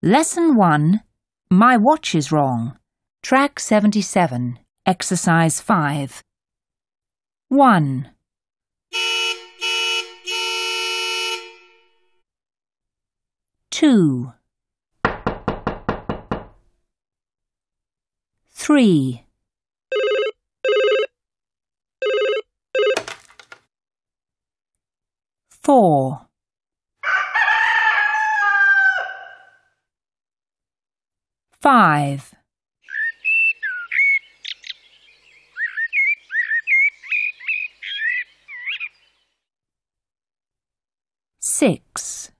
Lesson 1 My Watch is Wrong. Track 77, Exercise 5. 1. Two, three, four. Five. Six.